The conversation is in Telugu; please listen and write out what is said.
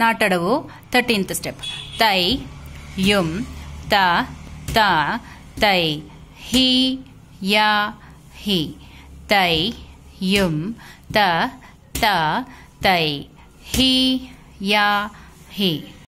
నాటడవు థర్టీన్త్ స్టెప్ తై యుం త తై హి యా హి తై యుం త తై హి యా హి